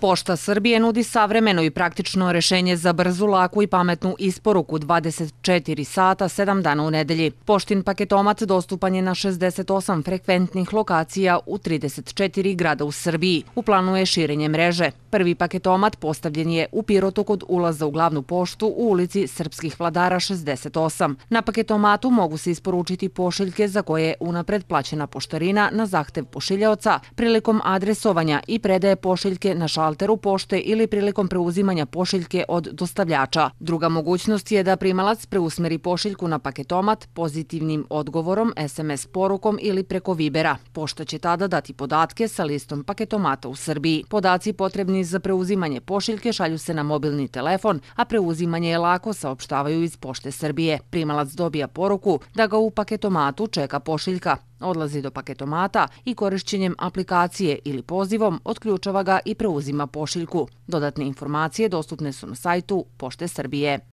Pošta Srbije nudi savremeno i praktično rešenje za brzu, laku i pametnu isporuku 24 sata 7 dana u nedelji. Poštin paketomat dostupan je na 68 frekventnih lokacija u 34 grada u Srbiji. U planu je širenje mreže. Prvi paketomat postavljen je u Pirotu kod ulaza u glavnu poštu u ulici Srpskih vladara 68. Na paketomatu mogu se isporučiti pošiljke za koje je unapred plaćena poštarina na zahtev pošiljaoca prilikom adresovanja i predaje pošiljke na šalaciju šalteru pošte ili prilikom preuzimanja pošiljke od dostavljača. Druga mogućnost je da primalac preusmeri pošiljku na paketomat pozitivnim odgovorom, SMS porukom ili preko Vibera. Pošta će tada dati podatke sa listom paketomata u Srbiji. Podaci potrebni za preuzimanje pošiljke šalju se na mobilni telefon, a preuzimanje je lako saopštavaju iz pošte Srbije. Primalac dobija poruku da ga u paketomatu čeka pošiljka odlazi do paketomata i korišćenjem aplikacije ili pozivom otključava ga i preuzima pošiljku. Dodatne informacije dostupne su na sajtu Pošte Srbije.